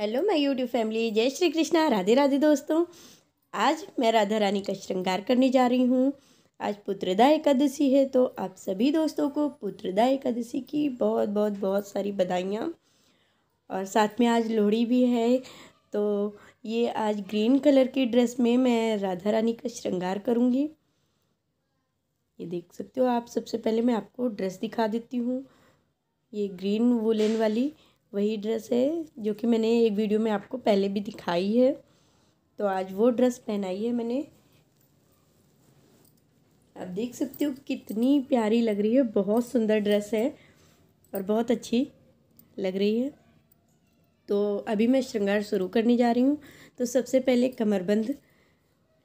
hello my YouTube family जय श्री कृष्णा राधे राधे दोस्तों आज मैं राधा रानी का श्रृंगार करने जा रही हूँ आज पुत्रदा एकादशी है तो आप सभी दोस्तों को पुत्रदा एकादशी की बहुत बहुत बहुत सारी बधाइयाँ और साथ में आज लोहड़ी भी है तो ये आज ग्रीन कलर की ड्रेस में मैं राधा रानी का श्रृंगार करूँगी ये देख सकते हो आप सबसे पहले मैं आपको ड्रेस दिखा देती हूँ ये ग्रीन वुलन वाली वही ड्रेस है जो कि मैंने एक वीडियो में आपको पहले भी दिखाई है तो आज वो ड्रेस पहनाई है मैंने आप देख सकते हो कितनी प्यारी लग रही है बहुत सुंदर ड्रेस है और बहुत अच्छी लग रही है तो अभी मैं श्रृंगार शुरू करने जा रही हूँ तो सबसे पहले कमरबंद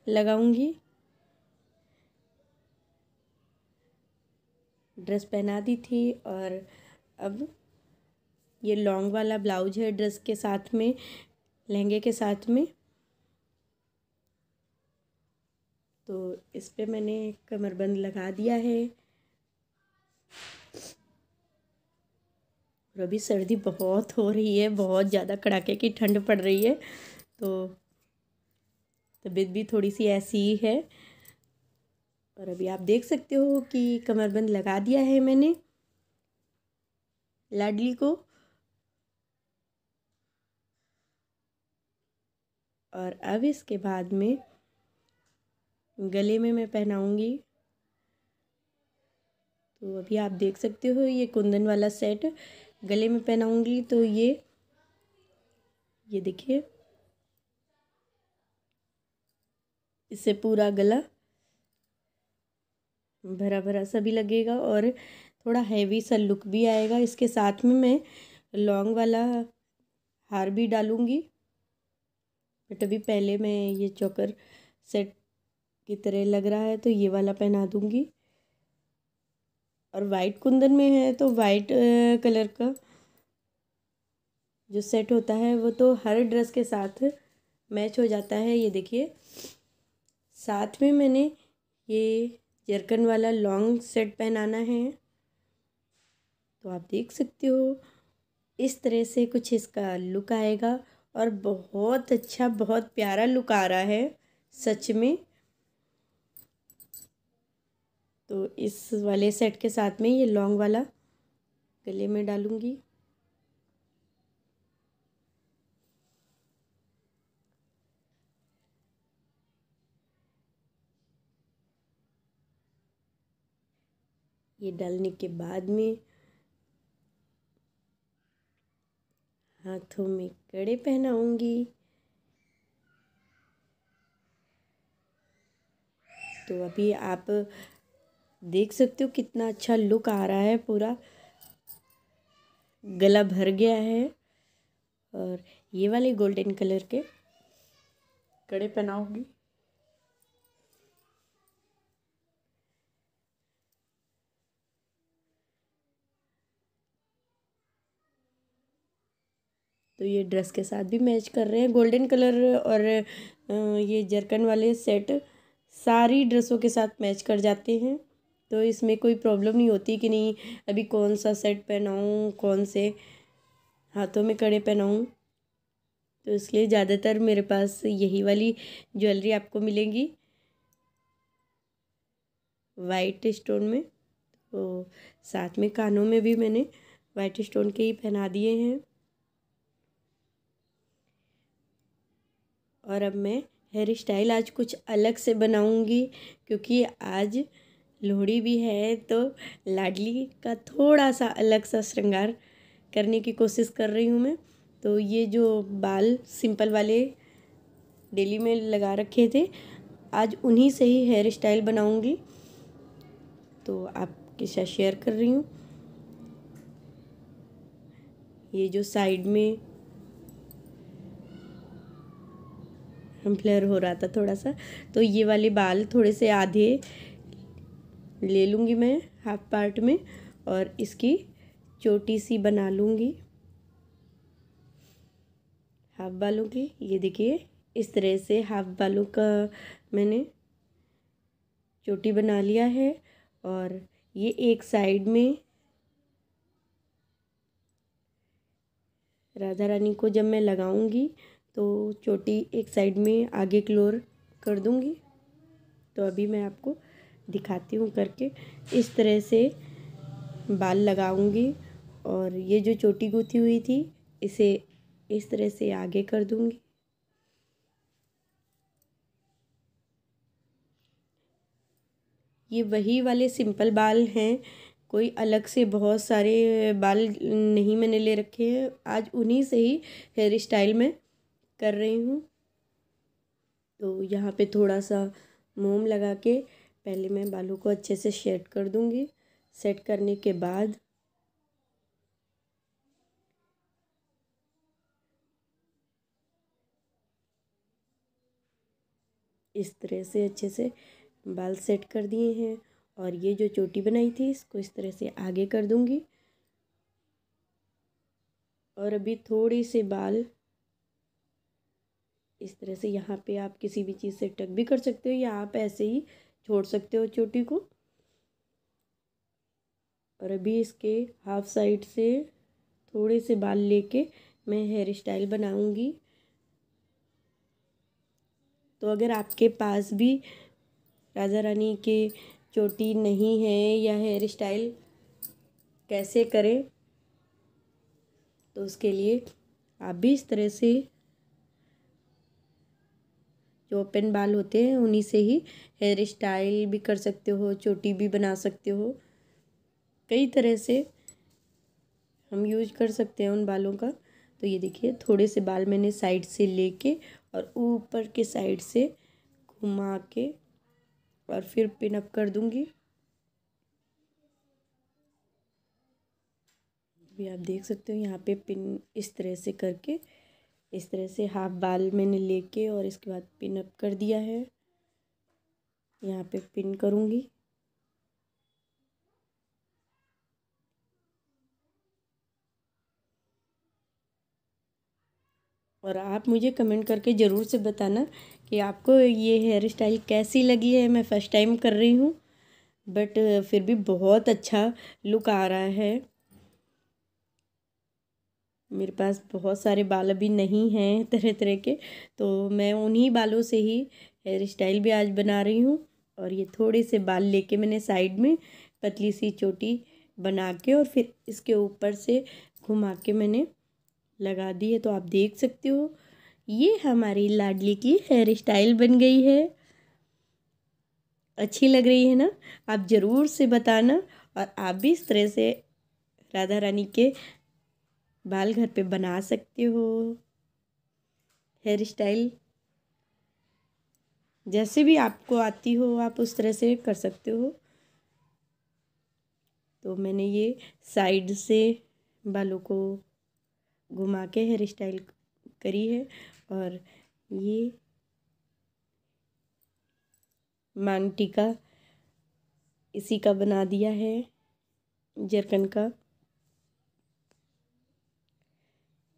लगाऊंगी ड्रेस पहना दी थी और अब ये लॉन्ग वाला ब्लाउज है ड्रेस के साथ में लहंगे के साथ में तो इस पर मैंने कमरबंद लगा दिया है और अभी सर्दी बहुत हो रही है बहुत ज़्यादा कड़ाके की ठंड पड़ रही है तो तबीयत भी थोड़ी सी ऐसी ही है और अभी आप देख सकते हो कि कमरबंद लगा दिया है मैंने लाडली को और अब इसके बाद में गले में मैं पहनाऊँगी तो अभी आप देख सकते हो ये कुंदन वाला सेट गले में पहनाऊँगी तो ये ये देखिए इससे पूरा गला भरा भरा सा भी लगेगा और थोड़ा हैवी सा लुक भी आएगा इसके साथ में मैं लॉन्ग वाला हार भी डालूँगी बट अभी पहले मैं ये चौकर सेट की तरह लग रहा है तो ये वाला पहना दूँगी और वाइट कुंदन में है तो वाइट कलर का जो सेट होता है वो तो हर ड्रेस के साथ मैच हो जाता है ये देखिए साथ में मैंने ये जरकन वाला लॉन्ग सेट पहनाना है तो आप देख सकते हो इस तरह से कुछ इसका लुक आएगा और बहुत अच्छा बहुत प्यारा लुक आ रहा है सच में तो इस वाले सेट के साथ में ये लॉन्ग वाला गले में डालूंगी ये डालने के बाद में हाथों में कड़े पहनाऊंगी तो अभी आप देख सकते हो कितना अच्छा लुक आ रहा है पूरा गला भर गया है और ये वाले गोल्डन कलर के कड़े पहनाऊंगी तो ये ड्रेस के साथ भी मैच कर रहे हैं गोल्डन कलर और ये जरकन वाले सेट सारी ड्रेसों के साथ मैच कर जाते हैं तो इसमें कोई प्रॉब्लम नहीं होती कि नहीं अभी कौन सा सेट पहनाऊँ कौन से हाथों में कड़े पहनाऊँ तो इसलिए ज़्यादातर मेरे पास यही वाली ज्वेलरी आपको मिलेंगी वाइट स्टोन में तो साथ में कानों में भी मैंने वाइट स्टोन के ही पहना दिए हैं और अब मैं हेयर स्टाइल आज कुछ अलग से बनाऊंगी क्योंकि आज लोहड़ी भी है तो लाडली का थोड़ा सा अलग सा श्रृंगार करने की कोशिश कर रही हूँ मैं तो ये जो बाल सिंपल वाले डेली में लगा रखे थे आज उन्हीं से ही हेयर स्टाइल बनाऊंगी तो आपके साथ शेयर कर रही हूँ ये जो साइड में ब्लर हो रहा था थोड़ा सा तो ये वाले बाल थोड़े से आधे ले लूँगी मैं हाफ पार्ट में और इसकी चोटी सी बना लूँगी हाफ बालों की ये देखिए इस तरह से हाफ बालों का मैंने चोटी बना लिया है और ये एक साइड में राधा रानी को जब मैं लगाऊंगी तो चोटी एक साइड में आगे क्लोर कर दूँगी तो अभी मैं आपको दिखाती हूँ करके इस तरह से बाल लगाऊंगी और ये जो चोटी गुथी हुई थी इसे इस तरह से आगे कर दूंगी ये वही वाले सिंपल बाल हैं कोई अलग से बहुत सारे बाल नहीं मैंने ले रखे हैं आज उन्हीं से ही हेयर स्टाइल में कर रही हूँ तो यहाँ पे थोड़ा सा मोम लगा के पहले मैं बालों को अच्छे से सेट कर दूँगी सेट करने के बाद इस तरह से अच्छे से बाल सेट कर दिए हैं और ये जो चोटी बनाई थी इसको इस तरह से आगे कर दूँगी और अभी थोड़ी से बाल इस तरह से यहाँ पे आप किसी भी चीज़ से टक भी कर सकते हो या आप ऐसे ही छोड़ सकते हो चोटी को और अभी इसके हाफ साइड से थोड़े से बाल लेके मैं हेयर स्टाइल बनाऊंगी तो अगर आपके पास भी राजा रानी के चोटी नहीं है या हेयर स्टाइल कैसे करें तो उसके लिए आप भी इस तरह से जो ओपन बाल होते हैं उन्हीं से ही हेयर स्टाइल भी कर सकते हो चोटी भी बना सकते हो कई तरह से हम यूज कर सकते हैं उन बालों का तो ये देखिए थोड़े से बाल मैंने साइड से लेके और ऊपर के साइड से घुमा के और फिर पिनअप कर दूँगी भी आप देख सकते हो यहाँ पे पिन इस तरह से करके इस तरह से हाफ बाल मैंने लेके और इसके बाद पिन अप कर दिया है यहाँ पे पिन करूँगी और आप मुझे कमेंट करके ज़रूर से बताना कि आपको ये हेयर स्टाइल कैसी लगी है मैं फ़र्स्ट टाइम कर रही हूँ बट फिर भी बहुत अच्छा लुक आ रहा है मेरे पास बहुत सारे बाल अभी नहीं हैं तरह तरह के तो मैं उन्हीं बालों से ही हेयर स्टाइल भी आज बना रही हूँ और ये थोड़े से बाल लेके मैंने साइड में पतली सी चोटी बना के और फिर इसके ऊपर से घुमा के मैंने लगा दी है तो आप देख सकते हो ये हमारी लाडली की हेयर स्टाइल बन गई है अच्छी लग रही है ना आप ज़रूर से बताना और आप भी इस तरह से राधा रानी के बाल घर पे बना सकते हो हेयर स्टाइल जैसे भी आपको आती हो आप उस तरह से कर सकते हो तो मैंने ये साइड से बालों को घुमा के हेयर स्टाइल करी है और ये मांग टीका इसी का बना दिया है जरकन का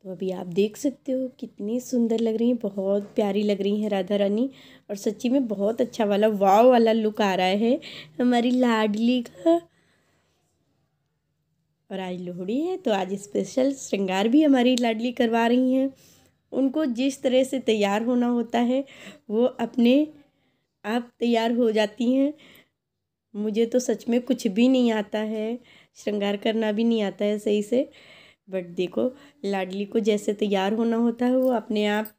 तो अभी आप देख सकते हो कितनी सुंदर लग रही हैं बहुत प्यारी लग रही हैं राधा रानी और सच्ची में बहुत अच्छा वाला वाव वाला लुक आ रहा है हमारी लाडली का और आज लोहड़ी है तो आज स्पेशल श्रृंगार भी हमारी लाडली करवा रही हैं उनको जिस तरह से तैयार होना होता है वो अपने आप तैयार हो जाती हैं मुझे तो सच में कुछ भी नहीं आता है श्रृंगार करना भी नहीं आता है सही से बट देखो लाडली को जैसे तैयार होना होता है वो अपने आप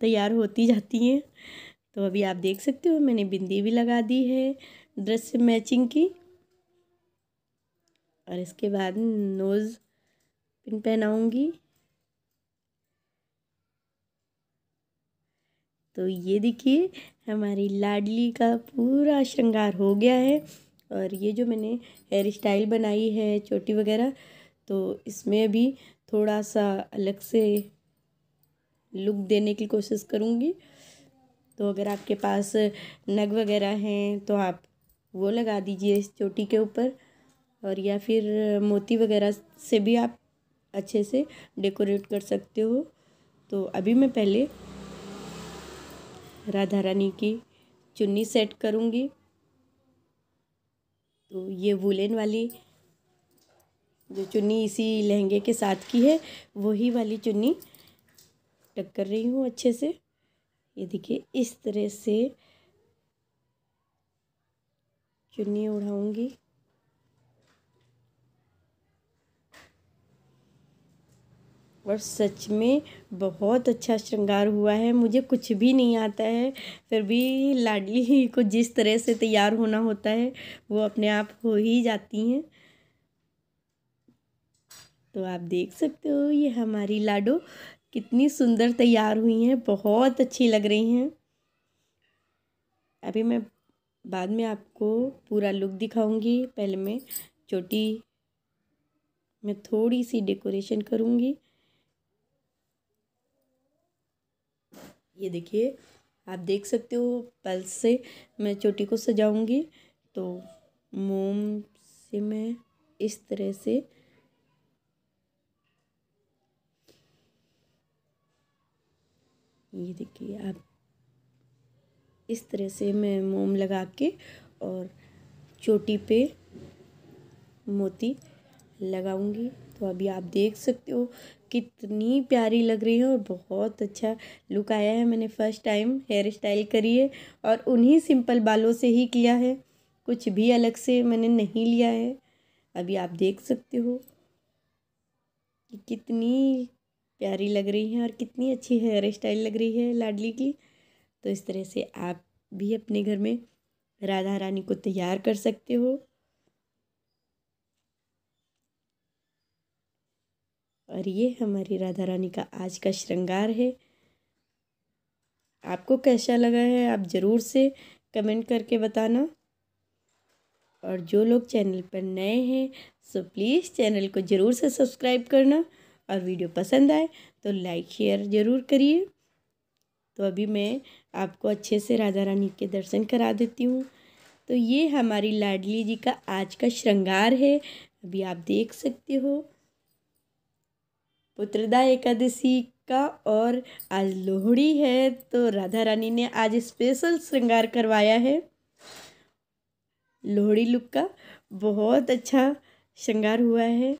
तैयार होती जाती हैं तो अभी आप देख सकते हो मैंने बिंदी भी लगा दी है ड्रेस से मैचिंग की और इसके बाद नोज़ पिन पहनाऊँगी तो ये देखिए हमारी लाडली का पूरा श्रृंगार हो गया है और ये जो मैंने हेयर स्टाइल बनाई है चोटी वगैरह तो इसमें भी थोड़ा सा अलग से लुक देने की कोशिश करूँगी तो अगर आपके पास नग वगैरह हैं तो आप वो लगा दीजिए इस चोटी के ऊपर और या फिर मोती वगैरह से भी आप अच्छे से डेकोरेट कर सकते हो तो अभी मैं पहले राधा रानी की चुन्नी सेट करूँगी तो ये वुलेन वाली जो चुन्नी इसी लहंगे के साथ की है वही वाली चुन्नी टक कर रही हूँ अच्छे से ये देखिए इस तरह से चुन्नी उड़ाऊँगी और सच में बहुत अच्छा श्रृंगार हुआ है मुझे कुछ भी नहीं आता है फिर भी लाडली को जिस तरह से तैयार होना होता है वो अपने आप हो ही जाती हैं तो आप देख सकते हो ये हमारी लाडो कितनी सुंदर तैयार हुई हैं बहुत अच्छी लग रही हैं अभी मैं बाद में आपको पूरा लुक दिखाऊंगी पहले मैं चोटी मैं थोड़ी सी डेकोरेशन करूंगी ये देखिए आप देख सकते हो पल्स से मैं चोटी को सजाऊंगी तो मोम से मैं इस तरह से ये देखिए आप इस तरह से मैं मोम लगा के और चोटी पे मोती लगाऊंगी तो अभी आप देख सकते हो कितनी प्यारी लग रही है और बहुत अच्छा लुक आया है मैंने फ़र्स्ट टाइम हेयर स्टाइल करी है और उन्हीं सिंपल बालों से ही किया है कुछ भी अलग से मैंने नहीं लिया है अभी आप देख सकते हो कि कितनी प्यारी लग रही हैं और कितनी अच्छी हेयर स्टाइल लग रही है लाडली की तो इस तरह से आप भी अपने घर में राधा रानी को तैयार कर सकते हो और ये हमारी राधा रानी का आज का श्रृंगार है आपको कैसा लगा है आप ज़रूर से कमेंट करके बताना और जो लोग चैनल पर नए हैं सो प्लीज़ चैनल को ज़रूर से सब्सक्राइब करना और वीडियो पसंद आए तो लाइक शेयर ज़रूर करिए तो अभी मैं आपको अच्छे से राधा रानी के दर्शन करा देती हूँ तो ये हमारी लाडली जी का आज का श्रृंगार है अभी आप देख सकते हो पुत्रदा एकादशी का और आज लोहड़ी है तो राधा रानी ने आज स्पेशल श्रृंगार करवाया है लोहड़ी लुक का बहुत अच्छा श्रृंगार हुआ है